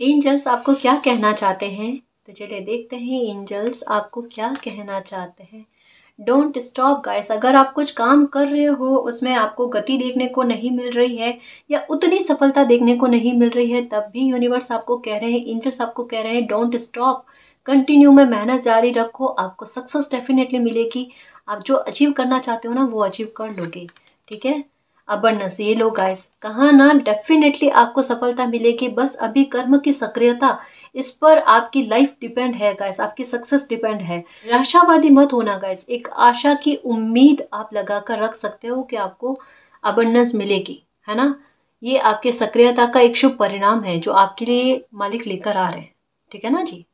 angels आपको क्या कहना चाहते हैं तो चलिए देखते हैं एंजल्स आपको क्या कहना चाहते हैं डोंट स्टॉप गाइस अगर आप कुछ काम कर रहे हो उसमें आपको गति देखने को नहीं मिल रही है या उतनी सफलता देखने को नहीं मिल रही है तब भी यूनिवर्स आपको कह रहे हैं एंजल्स आपको कह रहे हैं डोंट स्टॉप कंटिन्यू में मेहनत जारी रखो आपको सक्सेस डेफिनेटली मिलेगी आप जो अचीव करना चाहते हो ना वो अचीव कर लोगे ठीक है अबंडस ये लो गाइस कहा ना डेफिनेटली आपको सफलता मिलेगी बस अभी कर्म की सक्रियता इस पर आपकी लाइफ डिपेंड है गाइस आपकी सक्सेस डिपेंड है राशावादी मत होना गाइस एक आशा की उम्मीद आप लगाकर रख सकते हो कि आपको अबंडस मिलेगी है ना ये आपके सक्रियता का एक शुभ परिणाम है जो आपके लिए मालिक लेकर आ रहे हैं ठीक है ना जी